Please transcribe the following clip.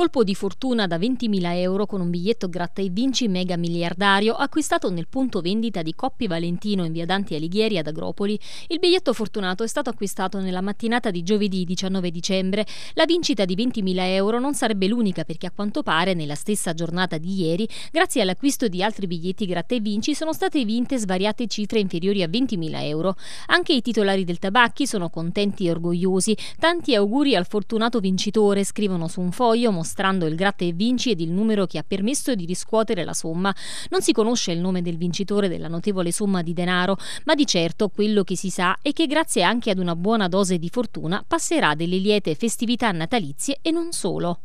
Colpo di fortuna da 20.000 euro con un biglietto gratta e vinci mega miliardario acquistato nel punto vendita di Coppi Valentino in via Dante Alighieri ad Agropoli. Il biglietto fortunato è stato acquistato nella mattinata di giovedì 19 dicembre. La vincita di 20.000 euro non sarebbe l'unica perché a quanto pare nella stessa giornata di ieri, grazie all'acquisto di altri biglietti gratta e vinci, sono state vinte svariate cifre inferiori a 20.000 euro. Anche i titolari del tabacchi sono contenti e orgogliosi. Tanti auguri al fortunato vincitore, scrivono su un foglio mostrato mostrando il gratta e vinci ed il numero che ha permesso di riscuotere la somma. Non si conosce il nome del vincitore della notevole somma di denaro, ma di certo quello che si sa è che grazie anche ad una buona dose di fortuna passerà delle liete festività natalizie e non solo.